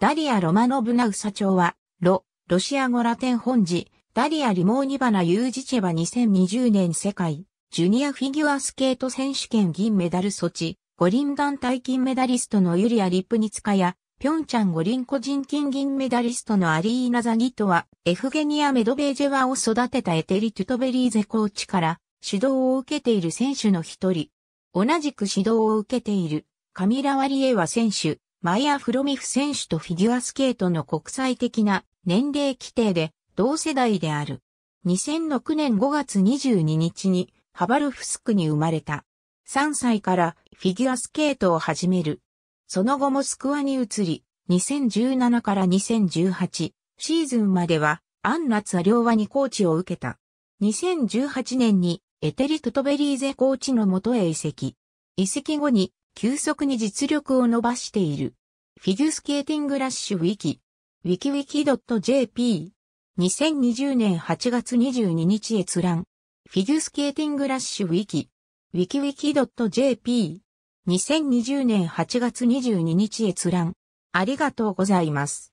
ダリア・ロマノブナウサ長は、ロ、ロシア語ラテン本字、ダリア・リモーニバナ・ユージチェバ2020年世界、ジュニアフィギュアスケート選手権銀メダル措置、五輪団体金メダリストのユリア・リップニツカや、ピョンチャン五輪個人金銀メダリストのアリーナ・ザギトは、エフゲニア・メドベージェワを育てたエテリ・トゥトベリーゼコーチから指導を受けている選手の一人。同じく指導を受けているカミラ・ワリエワ選手、マイア・フロミフ選手とフィギュアスケートの国際的な年齢規定で同世代である。2006年5月22日にハバルフスクに生まれた。3歳からフィギュアスケートを始める。その後モスクワに移り、2017から2018シーズンまではアンナツア両和にコーチを受けた。2018年にエテリ・トトベリーゼコーチの元へ移籍。移籍後に急速に実力を伸ばしている。フィギュスケーティングラッシュウィキ。ウィキウィキ .jp。2020年8月22日閲覧。フィギュスケーティングラッシュウィキ。ウィキウィキ .jp。2020年8月22日閲覧。ありがとうございます。